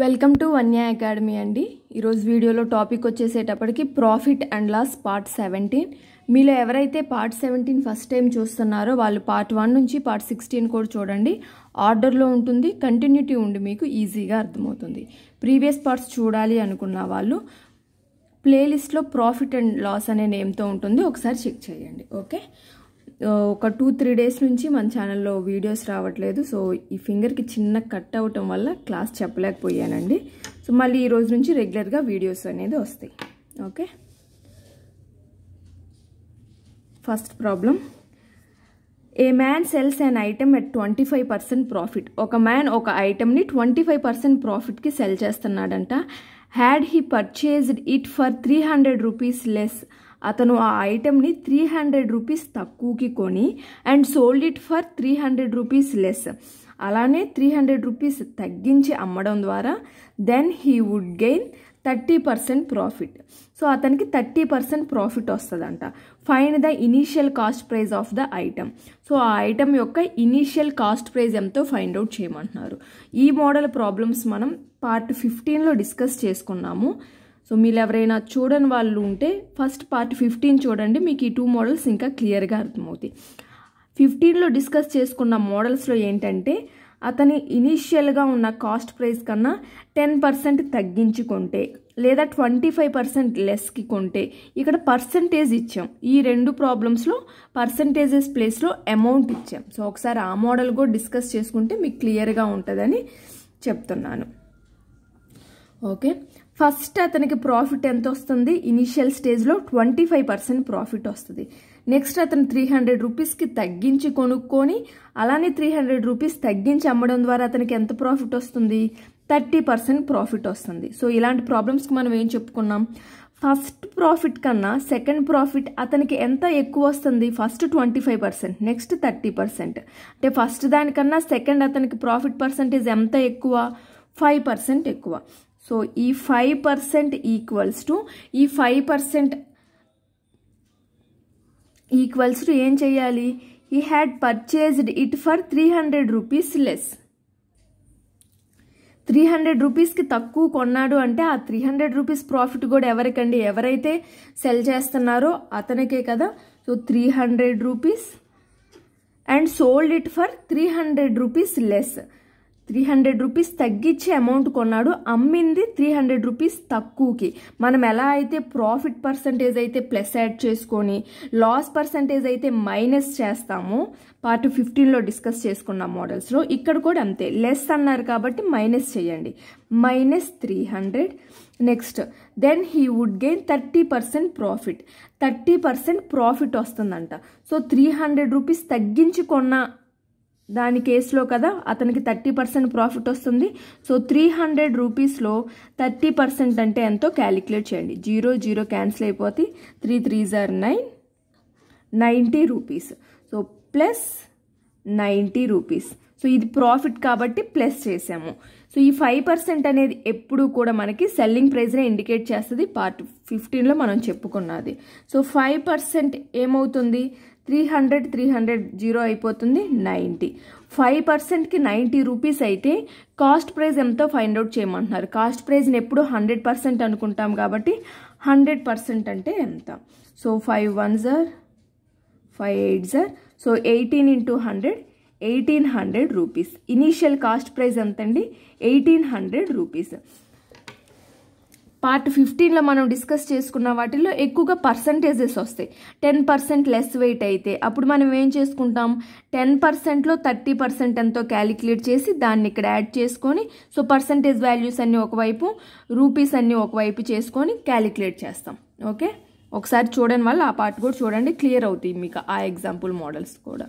Welcome to Vanya academy అండి ఈరోజు వీడియోలో టాపిక్ వచ్చేసేటప్పటికి profit and loss part seventeen మీలో ఎవరైతే పార్ట్ సెవెంటీన్ ఫస్ట్ టైం చూస్తున్నారో వాళ్ళు పార్ట్ వన్ నుంచి పార్ట్ సిక్స్టీన్ కూడా చూడండి ఆర్డర్లో ఉంటుంది కంటిన్యూటీ ఉండి మీకు ఈజీగా అర్థమవుతుంది ప్రీవియస్ పార్ట్స్ చూడాలి అనుకున్న వాళ్ళు ప్లేలిస్ట్లో ప్రాఫిట్ అండ్ లాస్ అనే నేమ్తో ఉంటుంది ఒకసారి చెక్ చేయండి ఓకే ఒక టూ త్రీ డేస్ నుంచి మన ఛానల్లో వీడియోస్ రావట్లేదు సో ఈ ఫింగర్కి చిన్న కట్ అవటం వల్ల క్లాస్ చెప్పలేకపోయానండి సో మళ్ళీ ఈ రోజు నుంచి రెగ్యులర్గా వీడియోస్ అనేది వస్తాయి okay first problem a man sells an item at twenty five percent profit ఒక మ్యాన్ ఒక ఐటమ్ని ట్వంటీ ఫైవ్ పర్సెంట్ ప్రాఫిట్కి సెల్ చేస్తున్నాడంట had he purchased it for three hundred rupees less అతను ఆ ఐటెంని త్రీ హండ్రెడ్ రూపీస్ తక్కువకి కొని and sold it for three hundred rupees less అలానే త్రీ హండ్రెడ్ రూపీస్ తగ్గించి అమ్మడం ద్వారా then he would gain thirty percent profit so అతనికి థర్టీ పర్సెంట్ ప్రాఫిట్ వస్తుందంట fine the initial cost price of the item so ఆ item యొక్క initial cost price ఎంతో find out చేయమంటున్నారు ఈ మోడల్ ప్రాబ్లమ్స్ మనం పార్ట్ ఫిఫ్టీన్లో డిస్కస్ చేసుకున్నాము సో మీరు ఎవరైనా చూడని వాళ్ళు ఉంటే ఫస్ట్ పార్ట్ ఫిఫ్టీన్ చూడండి మీకు ఈ టూ మోడల్స్ ఇంకా క్లియర్గా అర్థమవుతాయి ఫిఫ్టీన్లో డిస్కస్ చేసుకున్న మోడల్స్లో ఏంటంటే అతని ఇనీషియల్గా ఉన్న కాస్ట్ ప్రైస్ కన్నా టెన్ పర్సెంట్ తగ్గించి కొంటే లేదా ట్వంటీ ఫైవ్ పర్సెంట్ లెస్కి కొంటే ఇక్కడ పర్సంటేజ్ ఇచ్చాం ఈ రెండు ప్రాబ్లమ్స్లో పర్సంటేజెస్ ప్లేస్లో అమౌంట్ ఇచ్చాం సో ఒకసారి ఆ మోడల్ కూడా డిస్కస్ చేసుకుంటే మీకు క్లియర్గా ఉంటుందని చెప్తున్నాను ఓకే ఫస్ట్ అతనికి ప్రాఫిట్ ఎంత వస్తుంది ఇనీషియల్ స్టేజ్లో ట్వంటీ ఫైవ్ పర్సెంట్ ప్రాఫిట్ వస్తుంది నెక్స్ట్ అతను త్రీ హండ్రెడ్ రూపీస్కి తగ్గించి కొనుక్కొని అలానే త్రీ హండ్రెడ్ రూపీస్ తగ్గించి అమ్మడం ద్వారా అతనికి ఎంత ప్రాఫిట్ వస్తుంది థర్టీ పర్సెంట్ ప్రాఫిట్ వస్తుంది సో ఇలాంటి ప్రాబ్లమ్స్కి మనం ఏం చెప్పుకున్నాం ఫస్ట్ ప్రాఫిట్ కన్నా సెకండ్ ప్రాఫిట్ అతనికి ఎంత ఎక్కువ వస్తుంది first twenty five percent next thirty percent అంటే ఫస్ట్ దానికన్నా సెకండ్ అతనికి ప్రాఫిట్ పర్సంటేజ్ ఎంత ఎక్కువ ఫైవ్ పర్సెంట్ ఎక్కువ సో ఈ ఫైవ్ పర్సెంట్ ఈక్వల్స్ టు ఈ ఫైవ్ పర్సెంట్ ఈక్వల్స్ టు ఏం చేయాలి ఈ had purchased it for three hundred rupees less three hundred రూపీస్కి తక్కువ కొన్నాడు అంటే ఆ త్రీ హండ్రెడ్ రూపీస్ ప్రాఫిట్ కూడా ఎవరికండి ఎవరైతే సెల్ చేస్తున్నారో అతనికే కదా so three hundred rupees and sold it for three hundred rupees less three hundred rupees తగ్గించి అమౌంట్ కొన్నాడు అమ్మింది త్రీ హండ్రెడ్ రూపీస్ తక్కువకి మనం ఎలా అయితే ప్రాఫిట్ పర్సంటేజ్ అయితే ప్లస్ యాడ్ చేసుకొని లాస్ పర్సంటేజ్ అయితే మైనస్ చేస్తామో పార్ట్ ఫిఫ్టీన్లో డిస్కస్ చేసుకున్న మోడల్స్లో ఇక్కడ కూడా అంతే లెస్ అన్నారు కాబట్టి మైనస్ చేయండి minus three hundred next then he would gain thirty percent profit thirty percent profit వస్తుందంట సో త్రీ హండ్రెడ్ రూపీస్ తగ్గించి కొన్న దాని కేసులో కదా అతనికి థర్టీ పర్సెంట్ ప్రాఫిట్ వస్తుంది సో త్రీ హండ్రెడ్ రూపీస్లో థర్టీ పర్సెంట్ అంటే ఎంతో క్యాలిక్యులేట్ చేయండి జీరో జీరో క్యాన్సిల్ అయిపోతే త్రీ త్రీ జార్ nine ninety rupees so plus ninety rupees so ఇది ప్రాఫిట్ కాబట్టి ప్లస్ చేసాము సో ఈ ఫైవ్ పర్సెంట్ అనేది ఎప్పుడు కూడా మనకి సెల్లింగ్ ప్రైస్నే ఇండికేట్ చేస్తుంది పార్ట్ ఫిఫ్టీన్లో మనం చెప్పుకున్నది సో ఫైవ్ పర్సెంట్ ఏమవుతుంది three hundred three hundred zero అయిపోతుంది నైంటీ ఫైవ్ పర్సెంట్కి నైంటీ రూపీస్ అయితే కాస్ట్ ప్రైస్ ఎంతో ఫైండ్ అవుట్ చేయమంటున్నారు కాస్ట్ ప్రైజ్ని ఎప్పుడు హండ్రెడ్ పర్సెంట్ అనుకుంటాం కాబట్టి హండ్రెడ్ పర్సెంట్ అంటే ఎంత సో ఫైవ్ వన్ జర్ ఫైవ్ ఎయిట్ జర్ so eighteen into hundred eighteen hundred rupees initial cost price ఎంతండి ఎయిటీన్ హండ్రెడ్ రూపీస్ పార్ట్ ఫిఫ్టీన్లో మనం డిస్కస్ చేసుకున్న వాటిలో ఎక్కువగా పర్సంటేజెస్ వస్తాయి టెన్ పర్సెంట్ లెస్ వెయిట్ అయితే అప్పుడు మనం ఏం చేసుకుంటాం టెన్ పర్సెంట్లో థర్టీ పర్సెంట్ ఎంతో క్యాలిక్యులేట్ చేసి దాన్ని ఇక్కడ యాడ్ చేసుకొని సో పర్సంటేజ్ వాల్యూస్ అన్నీ ఒకవైపు రూపీస్ అన్నీ ఒకవైపు చేసుకొని క్యాలిక్యులేట్ చేస్తాం ఓకే ఒకసారి చూడండి వల్ల ఆ పార్ట్ కూడా చూడండి క్లియర్ అవుతాయి మీకు ఆ ఎగ్జాంపుల్ మోడల్స్ కూడా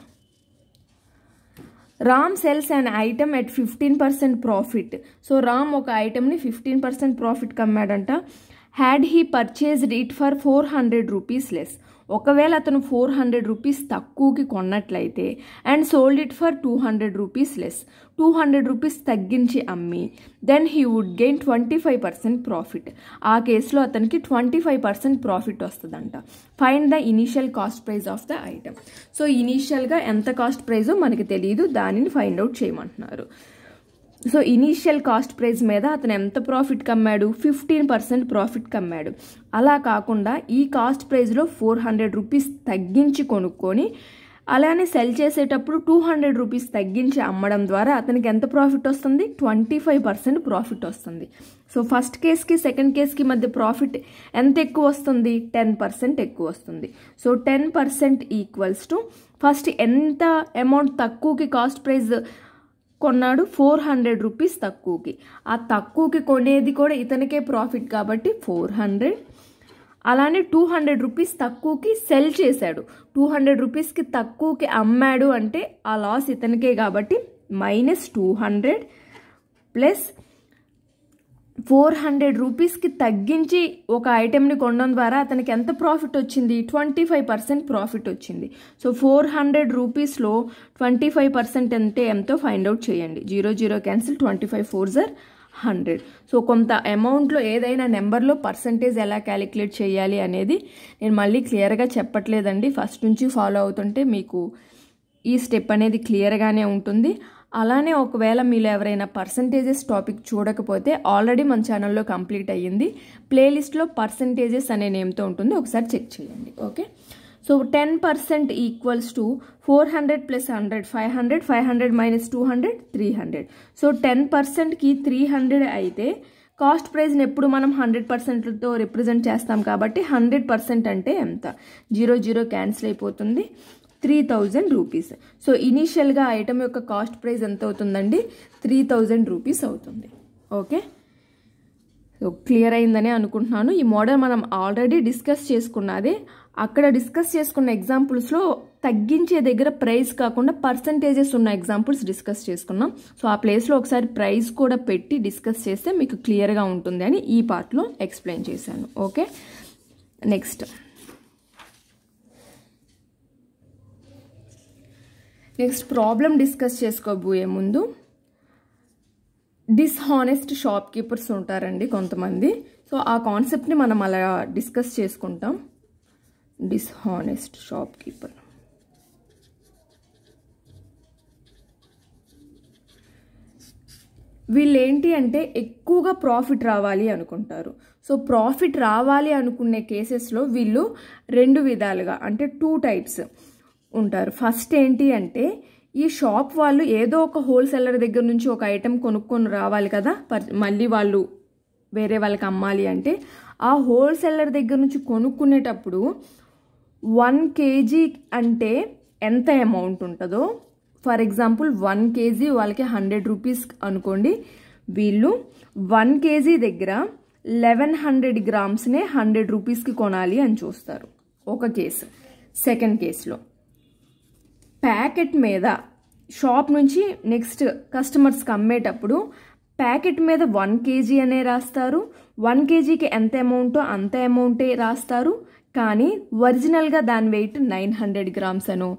Ram sells an item at 15% profit. So, Ram ok, item ni 15% profit kammadanta. Had he purchased it for 400 rupees less. ఒకవేళ అతను ఫోర్ హండ్రెడ్ రూపీస్ తక్కువకి కొన్నట్లయితే and sold it for two hundred rupees less two hundred rupees తగ్గించి అమ్మి then he would gain twenty five percent profit ఆ కేసులో అతనికి twenty five percent profit వస్తుందంట find the initial cost price of the item so ఇనీషియల్గా ఎంత cost ప్రైజో మనకి తెలియదు దానిని ఫైండ్ అవుట్ చేయమంటున్నారు సో ఇనీషియల్ కాస్ట్ ప్రైస్ మీద అతను ఎంత ప్రాఫిట్ కమ్మాడు ఫిఫ్టీన్ పర్సెంట్ ప్రాఫిట్ కమ్మాడు అలా కాకుండా ఈ కాస్ట్ ప్రైస్లో ఫోర్ హండ్రెడ్ రూపీస్ తగ్గించి కొనుక్కొని అలానే సెల్ చేసేటప్పుడు టూ హండ్రెడ్ రూపీస్ తగ్గించి అమ్మడం ద్వారా అతనికి ఎంత ప్రాఫిట్ వస్తుంది ట్వంటీ ఫైవ్ పర్సెంట్ ప్రాఫిట్ వస్తుంది సో ఫస్ట్ కేస్కి సెకండ్ కేస్కి మధ్య ప్రాఫిట్ ఎంత ఎక్కువ వస్తుంది టెన్ పర్సెంట్ ఎక్కువ వస్తుంది so ten percent equals to first ఎంత అమౌంట్ తక్కువకి కాస్ట్ ప్రైస్ కొన్నాడు ఫోర్ హండ్రెడ్ రూపీస్ తక్కువకి ఆ తక్కువకి కొనేది కూడా ఇతనికే ప్రాఫిట్ కాబట్టి ఫోర్ హండ్రెడ్ అలానే టూ హండ్రెడ్ రూపీస్ తక్కువకి సెల్ చేశాడు టూ హండ్రెడ్ రూపీస్కి తక్కువకి అమ్మాడు అంటే ఆ లాస్ ఇతనికే కాబట్టి minus two hundred plus four hundred రూపీస్కి తగ్గించి ఒక ఐటెంని కొనడం ద్వారా అతనికి ఎంత ప్రాఫిట్ వచ్చింది ట్వంటీ ఫైవ్ పర్సెంట్ ప్రాఫిట్ వచ్చింది సో ఫోర్ హండ్రెడ్ రూపీస్లో ట్వంటీ ఫైవ్ పర్సెంట్ అంటే ఎంతో ఫైండ్ అవుట్ చేయండి zero zero cancel twenty five fours are hundred so కొంత అమౌంట్లో ఏదైనా నెంబర్లో పర్సంటేజ్ ఎలా క్యాలిక్యులేట్ చేయాలి అనేది నేను మళ్ళీ క్లియర్గా చెప్పట్లేదండి ఫస్ట్ నుంచి ఫాలో అవుతుంటే మీకు ఈ స్టెప్ అనేది క్లియర్గానే ఉంటుంది అలానే ఒకవేళ మీరు ఎవరైనా పర్సంటేజెస్ టాపిక్ చూడకపోతే ఆల్రెడీ మన ఛానల్లో కంప్లీట్ అయ్యింది ప్లేలిస్ట్లో పర్సంటేజెస్ అనే నేమ్తో ఉంటుంది ఒకసారి చెక్ చేయండి okay so ten percent equals to four hundred plus hundred five hundred five hundred minus two hundred three hundred so ten పర్సెంట్కి త్రీ హండ్రెడ్ అయితే కాస్ట్ ప్రైజ్ని ఎప్పుడు మనం హండ్రెడ్ పర్సెంట్తో రిప్రజెంట్ చేస్తాం కాబట్టి హండ్రెడ్ పర్సెంట్ అంటే ఎంత జీరో జీరో క్యాన్సిల్ అయిపోతుంది త్రీ థౌజండ్ రూపీస్ సో ఇనీషియల్గా ఐటమ్ యొక్క కాస్ట్ ప్రైస్ ఎంత అవుతుందండి త్రీ థౌజండ్ రూపీస్ అవుతుంది ఓకే సో క్లియర్ అయిందనే అనుకుంటున్నాను ఈ మోడల్ మనం ఆల్రెడీ డిస్కస్ చేసుకున్నది అక్కడ డిస్కస్ చేసుకున్న ఎగ్జాంపుల్స్లో తగ్గించే దగ్గర ప్రైస్ కాకుండా పర్సంటేజెస్ ఉన్న ఎగ్జాంపుల్స్ డిస్కస్ చేసుకున్నాం సో ఆ ప్లేస్లో ఒకసారి ప్రైస్ కూడా పెట్టి డిస్కస్ చేస్తే మీకు క్లియర్గా ఉంటుంది అని ఈ పార్ట్లో ఎక్స్ప్లెయిన్ చేశాను okay next next problem discuss చేసుకోబోయే ముందు డిస్హానెస్ట్ షాప్ కీపర్స్ ఉంటారండి కొంతమంది సో ఆ కాన్సెప్ట్ని మనం అలా డిస్కస్ చేసుకుంటాం డిస్హానెస్ట్ షాప్ కీపర్ వీళ్ళు ఏంటి అంటే ఎక్కువగా ప్రాఫిట్ రావాలి అనుకుంటారు సో ప్రాఫిట్ రావాలి అనుకునే కేసెస్లో వీళ్ళు రెండు విధాలుగా అంటే టూ టైప్స్ ఉంటారు ఫస్ట్ ఏంటి అంటే ఈ షాప్ వాళ్ళు ఏదో ఒక హోల్సేలర్ దగ్గర నుంచి ఒక ఐటెం కొనుక్కొని రావాలి కదా మళ్ళీ వాళ్ళు వేరే వాళ్ళకి అమ్మాలి అంటే ఆ హోల్సేలర్ దగ్గర నుంచి కొనుక్కునేటప్పుడు వన్ కేజీ అంటే ఎంత అమౌంట్ ఉంటుందో ఫర్ ఎగ్జాంపుల్ వన్ కేజీ వాళ్ళకి హండ్రెడ్ రూపీస్ అనుకోండి వీళ్ళు వన్ కేజీ దగ్గర లెవెన్ హండ్రెడ్ గ్రామ్స్నే హండ్రెడ్ రూపీస్కి కొనాలి అని చూస్తారు ఒక కేసు సెకండ్ కేసులో ప్యాకెట్ మీద షాప్ నుంచి నెక్స్ట్ కస్టమర్స్కి అమ్మేటప్పుడు ప్యాకెట్ మీద వన్ కేజీ అనే రాస్తారు వన్ కేజీకి ఎంత అమౌంటో అంత అమౌంటే రాస్తారు కానీ ఒరిజినల్గా దాని వెయిట్ నైన్ హండ్రెడ్ గ్రామ్స్ అనో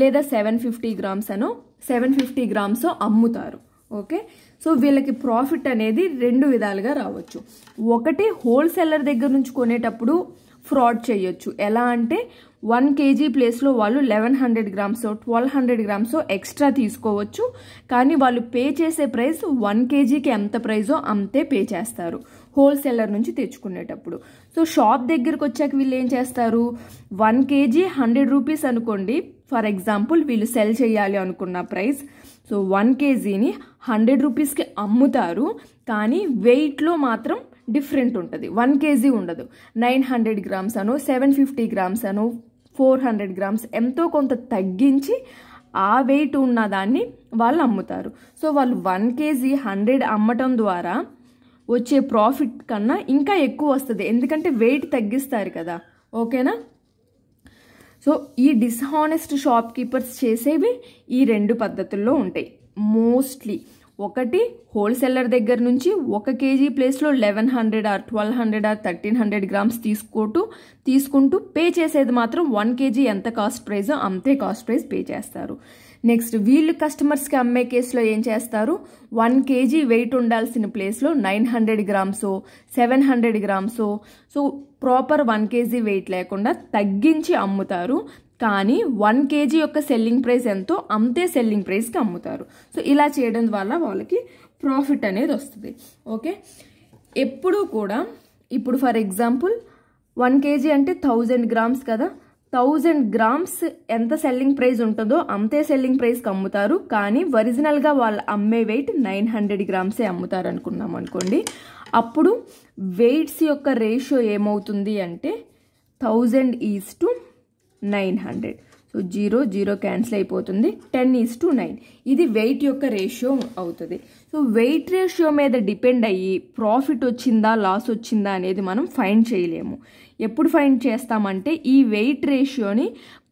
లేదా సెవెన్ ఫిఫ్టీ గ్రామ్స్ అనో సెవెన్ ఫిఫ్టీ గ్రామ్స్ అమ్ముతారు ఓకే సో వీళ్ళకి ప్రాఫిట్ అనేది రెండు విధాలుగా రావచ్చు ఒకటి హోల్సేలర్ దగ్గర నుంచి కొనేటప్పుడు ఫ్రాడ్ చేయొచ్చు ఎలా అంటే వన్ కేజీ ప్లేస్లో వాళ్ళు eleven hundred grams twelve hundred grams extra తీసుకోవచ్చు కానీ వాళ్ళు పే చేసే ప్రైస్ వన్ కేజీకి ఎంత ప్రైజో అంతే పే చేస్తారు హోల్సేలర్ నుంచి తెచ్చుకునేటప్పుడు సో షాప్ దగ్గరకు వచ్చాక వీళ్ళు ఏం చేస్తారు వన్ కేజీ హండ్రెడ్ రూపీస్ అనుకోండి ఫర్ ఎగ్జాంపుల్ వీళ్ళు సెల్ చేయాలి అనుకున్న ప్రైస్ సో వన్ కేజీని హండ్రెడ్ రూపీస్కి అమ్ముతారు కానీ వెయిట్లో మాత్రం డిఫరెంట్ ఉంటుంది వన్ కేజీ ఉండదు నైన్ హండ్రెడ్ గ్రామ్స్ అను సెవెన్ ఫిఫ్టీ గ్రామ్స్ అను ఫోర్ హండ్రెడ్ గ్రామ్స్ ఎంతో కొంత తగ్గించి ఆ వెయిట్ ఉన్న దాన్ని వాళ్ళు అమ్ముతారు సో వాళ్ళు వన్ కేజీ హండ్రెడ్ అమ్మటం ద్వారా వచ్చే ప్రాఫిట్ కన్నా ఇంకా ఎక్కువ వస్తుంది ఎందుకంటే వెయిట్ తగ్గిస్తారు కదా ఓకేనా సో ఈ డిస్హానెస్ట్ షాప్ కీపర్స్ చేసేవి ఈ రెండు పద్ధతుల్లో ఉంటాయి మోస్ట్లీ ఒకటి హోల్సేలర్ దగ్గర నుంచి ఒక కేజీ ప్లేస్లో eleven hundred or twelve hundred or thirteen hundred grams తీసుకోటు తీసుకుంటూ పే చేసేది మాత్రం వన్ కేజీ ఎంత కాస్ట్ ప్రైజ్ అంతే కాస్ట్ ప్రైజ్ పే చేస్తారు నెక్స్ట్ వీళ్ళు కస్టమర్స్కి అమ్మే కేసులో ఏం చేస్తారు వన్ కేజీ వెయిట్ ఉండాల్సిన ప్లేస్లో nine hundred grams seven hundred grams so proper one KG weight లేకుండా తగ్గించి అమ్ముతారు కానీ వన్ కేజీ యొక్క సెల్లింగ్ ప్రైస్ ఎంతో అంతే సెల్లింగ్ ప్రైస్కి అమ్ముతారు సో ఇలా చేయడం ద్వారా వాళ్ళకి ప్రాఫిట్ అనేది వస్తుంది ఓకే ఎప్పుడూ కూడా ఇప్పుడు ఫర్ ఎగ్జాంపుల్ వన్ కేజీ అంటే థౌజండ్ గ్రామ్స్ కదా థౌజండ్ గ్రామ్స్ ఎంత సెల్లింగ్ ప్రైస్ ఉంటుందో అంతే సెల్లింగ్ ప్రైస్కి అమ్ముతారు కానీ ఒరిజినల్గా వాళ్ళు అమ్మే వెయిట్ నైన్ హండ్రెడ్ గ్రామ్సే అమ్ముతారు అనుకున్నాం అనుకోండి అప్పుడు వెయిట్స్ యొక్క రేషియో ఏమవుతుంది అంటే thousand is to nine hundred so zero zero cancel అయిపోతుంది టెన్ ఈజ్ టు నైన్ ఇది వెయిట్ యొక్క రేషియో అవుతుంది సో వెయిట్ రేషియో మీద డిపెండ్ అయ్యి ప్రాఫిట్ వచ్చిందా లాస్ వచ్చిందా అనేది మనం ఫైండ్ చేయలేము ఎప్పుడు ఫైండ్ చేస్తామంటే ఈ వెయిట్ రేషియోని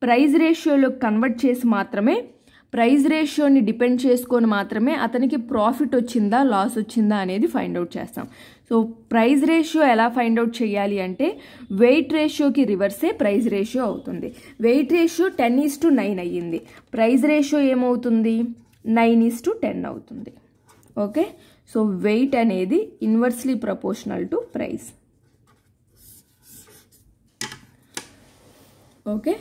ప్రైజ్ రేషియోలోకి కన్వర్ట్ చేసి మాత్రమే ప్రైజ్ రేషియోని డిపెండ్ చేసుకొని మాత్రమే అతనికి ప్రాఫిట్ వచ్చిందా లాస్ వచ్చిందా అనేది ఫైండ్ అవుట్ చేస్తాం సో ప్రైజ్ రేషియో ఎలా ఫైండ్ అవుట్ చేయాలి అంటే వెయిట్ రేషియోకి రివర్సే ప్రైజ్ రేషియో అవుతుంది weight ratio ten is to nine అయ్యింది ప్రైజ్ రేషియో ఏమవుతుంది నైన్ ఈస్ టు టెన్ అవుతుంది ఓకే సో వెయిట్ అనేది inversely proportional to price okay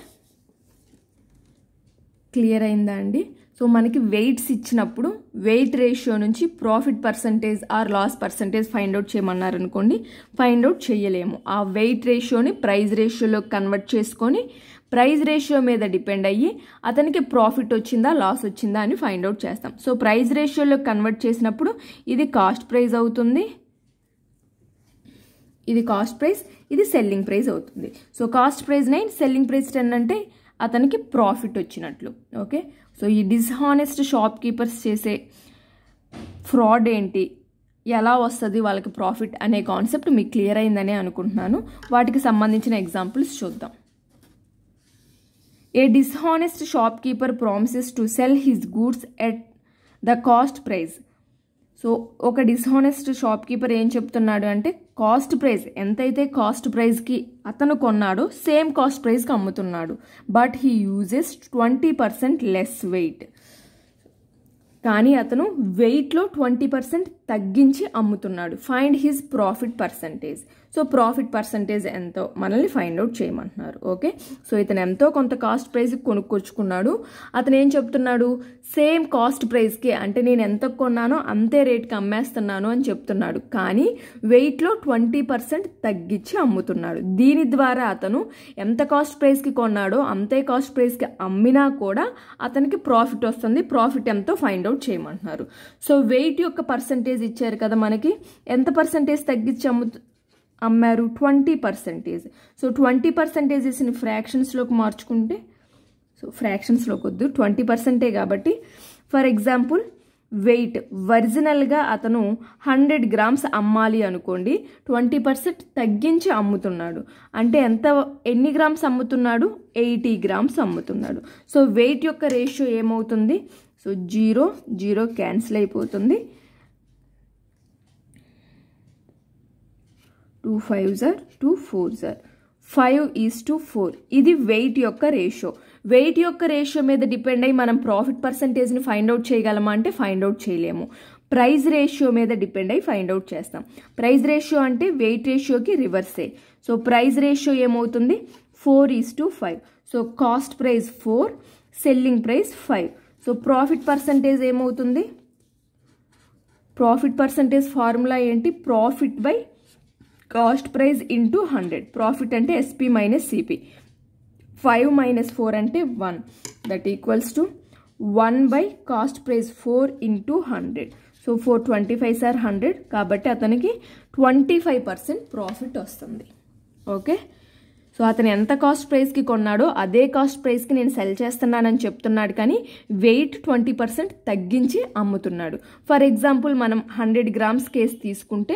clear అయిందా అండి సో మనకి వెయిట్స్ ఇచ్చినప్పుడు వెయిట్ రేషియో నుంచి profit percentage or loss percentage find out చేయమన్నారు అనుకోండి ఫైండ్ అవుట్ చేయలేము ఆ వెయిట్ రేషియోని ప్రైజ్ రేషియోలో కన్వర్ట్ చేసుకొని ప్రైజ్ రేషియో మీద డిపెండ్ అయ్యి అతనికి ప్రాఫిట్ వచ్చిందా లాస్ వచ్చిందా అని ఫైండ్ అవుట్ చేస్తాం సో ప్రైజ్ రేషియోలో కన్వర్ట్ చేసినప్పుడు ఇది కాస్ట్ ప్రైజ్ అవుతుంది ఇది కాస్ట్ ప్రైస్ ఇది సెల్లింగ్ ప్రైస్ అవుతుంది so cost price nine selling price ten అంటే అతనికి ప్రాఫిట్ వచ్చినట్లు ఓకే సో ఈ డిస్హానెస్ట్ షాప్ కీపర్స్ చేసే ఫ్రాడ్ ఏంటి ఎలా వస్తుంది వాళ్ళకి ప్రాఫిట్ అనే కాన్సెప్ట్ మీకు క్లియర్ అయిందని అనుకుంటున్నాను వాటికి సంబంధించిన ఎగ్జాంపుల్స్ చూద్దాం a dishonest shop keeper promises to sell his goods at the cost price so ఒక డిస్హానెస్ట్ షాప్ కీపర్ ఏం చెప్తున్నాడు అంటే కాస్ట్ ప్రైస్ ఎంతైతే కాస్ట్ ప్రైస్కి అతను కొన్నాడో సేమ్ కాస్ట్ ప్రైస్కి అమ్ముతున్నాడు but he uses twenty percent less weight కానీ అతను వెయిట్లో ట్వంటీ పర్సెంట్ తగ్గించి అమ్ముతున్నాడు find his profit percentage so profit percentage ఎంతో మనల్ని ఫైండ్ అవుట్ చేయమంటున్నారు ఓకే సో ఇతను ఎంతో కొంత కాస్ట్ ప్రైస్కి కొనుక్కొచ్చుకున్నాడు అతను ఏం చెప్తున్నాడు సేమ్ కాస్ట్ ప్రైస్కి అంటే నేను ఎంత కొన్నానో అంతే రేట్కి అమ్మేస్తున్నాను అని చెప్తున్నాడు కానీ వెయిట్లో ట్వంటీ పర్సెంట్ తగ్గించి అమ్ముతున్నాడు దీని ద్వారా అతను ఎంత కాస్ట్ ప్రైస్కి కొన్నాడో అంతే కాస్ట్ ప్రైస్కి అమ్మినా కూడా అతనికి ప్రాఫిట్ వస్తుంది ప్రాఫిట్ ఎంతో ఫైండ్ అవుట్ చేయమంటున్నారు సో వెయిట్ యొక్క పర్సంటేజ్ ఇచ్చారు కదా మనకి ఎంత పర్సంటేజ్ తగ్గించి అమ్ము అమ్మారు ట్వంటీ పర్సెంటేజ్ సో ట్వంటీ పర్సెంటేజెస్ని ఫ్రాక్షన్స్లోకి మార్చుకుంటే సో ఫ్రాక్షన్స్లోకి వద్దు ట్వంటీ పర్సెంటే కాబట్టి ఫర్ ఎగ్జాంపుల్ వెయిట్ ఒరిజినల్గా అతను హండ్రెడ్ గ్రామ్స్ అమ్మాలి అనుకోండి ట్వంటీ పర్సెంట్ తగ్గించి అమ్ముతున్నాడు అంటే ఎంత ఎన్ని గ్రామ్స్ అమ్ముతున్నాడు ఎయిటీ గ్రామ్స్ అమ్ముతున్నాడు సో వెయిట్ యొక్క రేషియో ఏమవుతుంది సో జీరో జీరో క్యాన్సిల్ అయిపోతుంది two fives are two fours are five is to four ఇది వెయిట్ యొక్క రేషియో వెయిట్ యొక్క రేషియో మీద డిపెండ్ అయ్యి మనం ప్రాఫిట్ పర్సంటేజ్ని ఫైండ్ అవుట్ చేయగలమా అంటే ఫైండ్ అవుట్ చేయలేము ప్రైజ్ రేషియో మీద డిపెండ్ అయ్యి ఫైండ్ అవుట్ చేస్తాం ప్రైజ్ రేషియో అంటే వెయిట్ రేషియోకి రివర్సే సో ప్రైజ్ రేషియో ఏమవుతుంది four is to five so cost price four selling price five so profit percentage ఏమవుతుంది ప్రాఫిట్ పర్సంటేజ్ ఫార్ములా ఏంటి profit by cost price into hundred profit అంటే SP minus CP five minus four అంటే one that equals to one by cost price four into hundred so four twenty fives are hundred కాబట్టి అతనికి twenty five percent profit వస్తుంది okay so అతను ఎంత cost ప్రైస్కి కొన్నాడో అదే cost ప్రైస్కి నేను సెల్ చేస్తున్నానని చెప్తున్నాడు కానీ వెయిట్ ట్వంటీ పర్సెంట్ తగ్గించి అమ్ముతున్నాడు ఫర్ ఎగ్జాంపుల్ మనం హండ్రెడ్ గ్రామ్స్ కేస్ తీసుకుంటే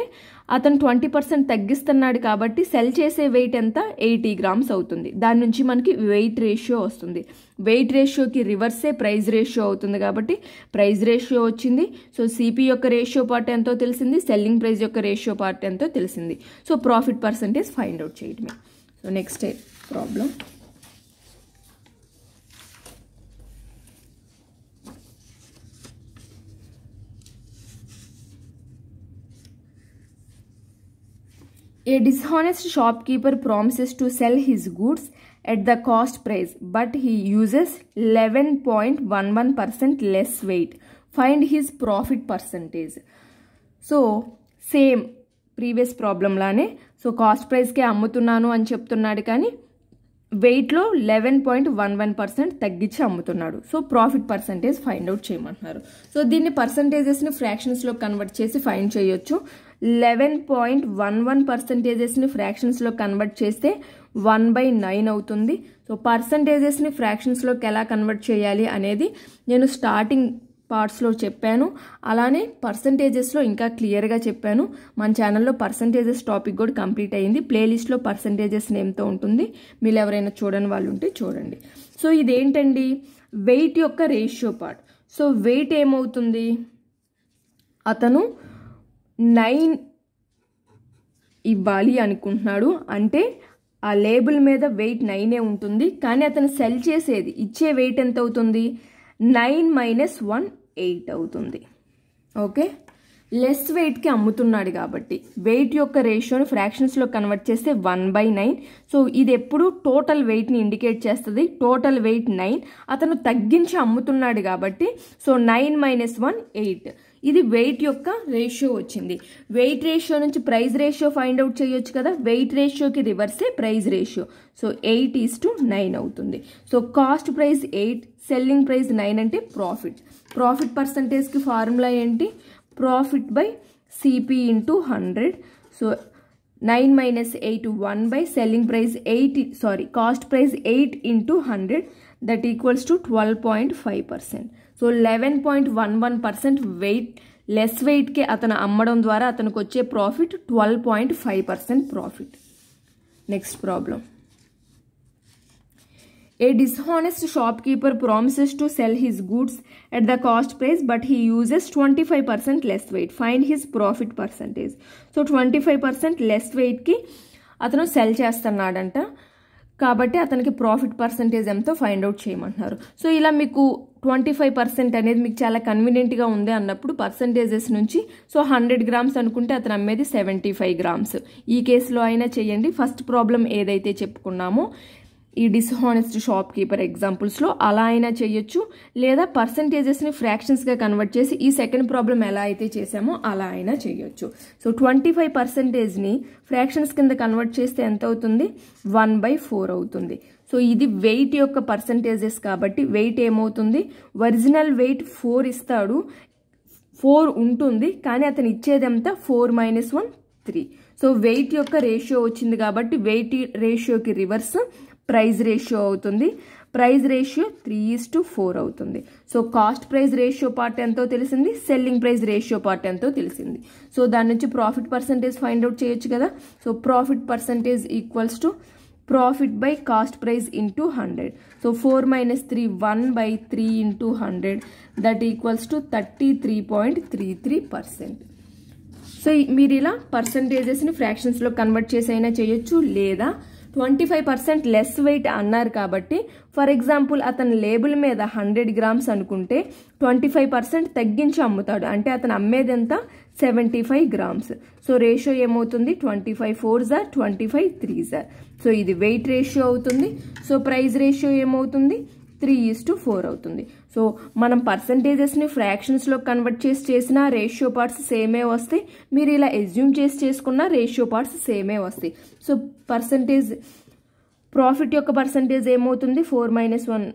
అతను ట్వంటీ పర్సెంట్ తగ్గిస్తున్నాడు కాబట్టి సెల్ చేసే వెయిట్ ఎంత ఎయిటీ గ్రామ్స్ అవుతుంది దాని నుంచి మనకి వెయిట్ రేషియో వస్తుంది వెయిట్ రేషియోకి రివర్సే ప్రైజ్ రేషియో అవుతుంది కాబట్టి ప్రైజ్ రేషియో వచ్చింది సో సిపి యొక్క రేషియో పార్ట్ ఎంతో తెలిసింది సెల్లింగ్ ప్రైస్ యొక్క రేషియో పార్ట్ ఎంతో తెలిసింది so profit percentage find out చేయడమే So next problem. A dishonest shopkeeper promises to sell his goods at the cost price but he uses 11.11% less weight. Find his profit percentage. So same previous ప్రాబ్లంలానే so cost ప్రైస్కే అమ్ముతున్నాను అని చెప్తున్నాడు కానీ వెయిట్లో eleven point one one percent తగ్గించి అమ్ముతున్నాడు so profit percentage find out చేయమంటున్నారు సో దీన్ని పర్సంటేజెస్ని ఫ్రాక్షన్స్లో కన్వర్ట్ చేసి ఫైండ్ చేయొచ్చు లెవెన్ పాయింట్ వన్ వన్ పర్సంటేజెస్ని ఫ్రాక్షన్స్లో కన్వర్ట్ చేస్తే వన్ బై నైన్ అవుతుంది సో పర్సంటేజెస్ని ఫ్రాక్షన్స్లోకి ఎలా కన్వర్ట్ చేయాలి అనేది నేను స్టార్టింగ్ పార్ట్స్లో చెప్పాను అలానే పర్సంటేజెస్లో ఇంకా క్లియర్గా చెప్పాను మన ఛానల్లో పర్సంటేజెస్ టాపిక్ కూడా కంప్లీట్ అయ్యింది ప్లేలిస్ట్లో పర్సంటేజెస్ నేమ్తో ఉంటుంది మీరు ఎవరైనా చూడని వాళ్ళు ఉంటే చూడండి సో ఇదేంటండి వెయిట్ యొక్క రేషియో పార్ట్ సో వెయిట్ ఏమవుతుంది అతను నైన్ ఇవ్వాలి అనుకుంటున్నాడు అంటే ఆ లేబుల్ మీద వెయిట్ నైనే ఉంటుంది కానీ అతను సెల్ చేసేది ఇచ్చే వెయిట్ ఎంత అవుతుంది నైన్ మైనస్ వన్ ఎయిట్ అవుతుంది ఓకే లెస్ వెయిట్కి అమ్ముతున్నాడు కాబట్టి వెయిట్ యొక్క రేషియోని ఫ్రాక్షన్స్లో కన్వర్ట్ చేస్తే వన్ బై నైన్ సో ఇది ఎప్పుడు టోటల్ వెయిట్ని ఇండికేట్ చేస్తుంది టోటల్ వెయిట్ నైన్ అతను తగ్గించి అమ్ముతున్నాడు కాబట్టి so nine minus one eight ఇది వెయిట్ యొక్క రేషియో వచ్చింది వెయిట్ రేషియో నుంచి ప్రైజ్ రేషియో ఫైండ్ అవుట్ చేయొచ్చు కదా వెయిట్ రేషియోకి రివర్సే price ratio so eight is to nine అవుతుంది so cost price eight selling price nine అంటే ప్రాఫిట్ ప్రాఫిట్ పర్సంటేజ్కి ఫార్ములా ఏంటి profit by CP into hundred so nine minus eight one by selling price eight sorry cost price eight into hundred that equals to twelve point five percent so eleven point one one percent weight less వెయిట్కే అతను అమ్మడం ద్వారా అతనికి వచ్చే profit twelve point five percent profit next problem a shop keeper promises to sell his goods at the cost price but he uses twenty five percent less weight find his profit percentage so twenty five percent less వెయిట్కి అతను sell చేస్తున్నాడంట కాబట్టి అతనికి profit percentage ఎంతో find out చేయమంటున్నారు so ఇలా మీకు twenty five percent అనేది మీకు చాలా కన్వీనియంట్గా ఉంది అన్నప్పుడు పర్సంటేజెస్ నుంచి సో హండ్రెడ్ గ్రామ్స్ అనుకుంటే అతను అమ్మేది సెవెంటీ ఫైవ్ గ్రామ్స్ ఈ కేసులో అయినా చేయండి ఫస్ట్ ప్రాబ్లం ఏదైతే చెప్పుకున్నామో ఈ డిస్హానెస్ట్ షాప్ కీపర్ ఎగ్జాంపుల్స్లో అలా అయినా చేయొచ్చు లేదా పర్సంటేజెస్ని ఫ్రాక్షన్స్గా కన్వర్ట్ చేసి ఈ సెకండ్ ప్రాబ్లం ఎలా అయితే చేసామో అలా అయినా చేయొచ్చు సో ట్వంటీ ఫైవ్ పర్సంటేజ్ని ఫ్రాక్షన్స్ కింద కన్వర్ట్ చేస్తే ఎంత అవుతుంది వన్ బై ఫోర్ అవుతుంది సో ఇది వెయిట్ యొక్క పర్సంటేజెస్ కాబట్టి వెయిట్ ఏమవుతుంది ఒరిజినల్ వెయిట్ ఫోర్ ఇస్తాడు ఫోర్ ఉంటుంది కానీ అతను ఇచ్చేదంతా four minus one three so weight యొక్క రేషియో వచ్చింది కాబట్టి వెయిట్ రేషియోకి రివర్స్ ప్రైజ్ రేషియో అవుతుంది price ratio three is to four అవుతుంది so cost price ratio part ఎంతో తెలిసింది సెల్లింగ్ ప్రైజ్ రేషియో పార్ట్ ఎంతో తెలిసింది సో దాని నుంచి ప్రాఫిట్ పర్సంటేజ్ ఫైండ్ అవుట్ చేయొచ్చు కదా so profit percentage equals to profit by cost price into hundred so four minus three one by three into hundred that equals to thirty three point three three percent so మీరు ఇలా పర్సంటేజెస్ని ఫ్రాక్షన్స్లో convert చేసి అయినా చేయొచ్చు లేదా twenty five percent less weight అన్నారు కాబట్టి ఫర్ ఎగ్జాంపుల్ అతని లేబుల్ మీద హండ్రెడ్ గ్రామ్స్ అనుకుంటే ట్వంటీ ఫైవ్ పర్సెంట్ తగ్గించి అమ్ముతాడు అంటే అతను అమ్మేది ఎంత seventy five grams so ratio ఏమవుతుంది twenty five fours are twenty five threes are so ఇది వెయిట్ రేషియో అవుతుంది సో ప్రైస్ రేషియో ఏమవుతుంది త్రీ ఈజ్ టు ఫోర్ అవుతుంది సో మనం పర్సంటేజెస్ని ఫ్రాక్షన్స్లో కన్వర్ట్ చేసి చేసిన రేషియో పార్ట్స్ సేమే వస్తాయి మీరు ఇలా ఎజ్యూమ్ చేసి చేసుకున్న రేషియో పార్ట్స్ సేమే వస్తాయి సో పర్సంటేజ్ ప్రాఫిట్ యొక్క పర్సంటేజ్ ఏమవుతుంది four minus one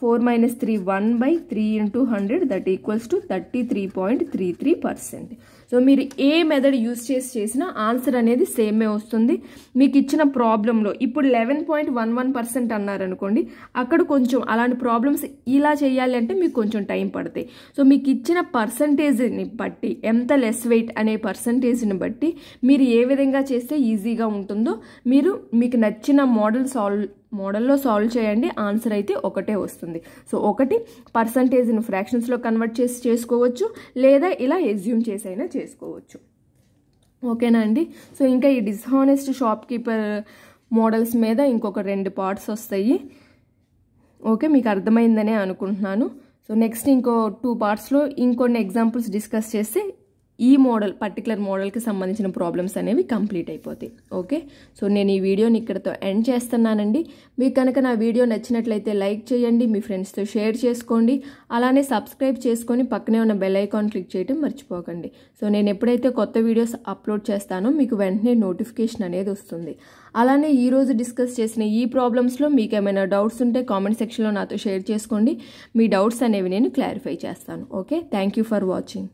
four minus three one by three into hundred that equals to thirty three point three three percent so మీరు ఏ మెథడ్ యూస్ చేసి చేసినా ఆన్సర్ అనేది సేమే వస్తుంది మీకు ఇచ్చిన ప్రాబ్లంలో ఇప్పుడు eleven point one one percent అన్నారనుకోండి అక్కడ కొంచెం అలాంటి ప్రాబ్లమ్స్ ఇలా చేయాలి అంటే మీకు కొంచెం టైం పడతాయి సో మీకు ఇచ్చిన పర్సంటేజ్ని బట్టి ఎంత లెస్ వెయిట్ అనే పర్సంటేజ్ని బట్టి మీరు ఏ విధంగా చేస్తే ఈజీగా ఉంటుందో మీరు మీకు నచ్చిన మోడల్ సాల్వ్ మోడల్లో సాల్వ్ చేయండి ఆన్సర్ అయితే ఒకటే వస్తుంది సో ఒకటి పర్సంటేజ్ని ఫ్రాక్షన్స్లో కన్వర్ట్ చేసి చేసుకోవచ్చు లేదా ఇలా ఎజ్యూమ్ చేసైనా చేసుకోవచ్చు ఓకేనా అండి సో ఇంకా ఈ డిస్హానెస్ట్ షాప్ కీపర్ మోడల్స్ మీద ఇంకొక రెండు పార్ట్స్ వస్తాయి ఓకే మీకు అర్థమైందనే అనుకుంటున్నాను సో నెక్స్ట్ ఇంకో టూ పార్ట్స్లో ఇంకొన్ని ఎగ్జాంపుల్స్ డిస్కస్ చేసి ఈ మోడల్ పర్టికులర్ మోడల్కి సంబంధించిన ప్రాబ్లమ్స్ అనేవి కంప్లీట్ అయిపోతాయి ఓకే సో నేను ఈ వీడియోని ఇక్కడతో ఎండ్ చేస్తున్నానండి మీకు కనుక నా వీడియో నచ్చినట్లయితే లైక్ చేయండి మీ ఫ్రెండ్స్తో షేర్ చేసుకోండి అలానే సబ్స్క్రైబ్ చేసుకొని పక్కనే ఉన్న బెల్ ఐకాన్ క్లిక్ చేయడం మర్చిపోకండి సో నేను ఎప్పుడైతే కొత్త వీడియోస్ అప్లోడ్ చేస్తానో మీకు వెంటనే నోటిఫికేషన్ అనేది వస్తుంది అలానే ఈరోజు డిస్కస్ చేసిన ఈ ప్రాబ్లమ్స్లో మీకు ఏమైనా డౌట్స్ ఉంటే కామెంట్ సెక్షన్లో నాతో షేర్ చేసుకోండి మీ డౌట్స్ అనేవి నేను క్లారిఫై చేస్తాను ఓకే థ్యాంక్ ఫర్ వాచింగ్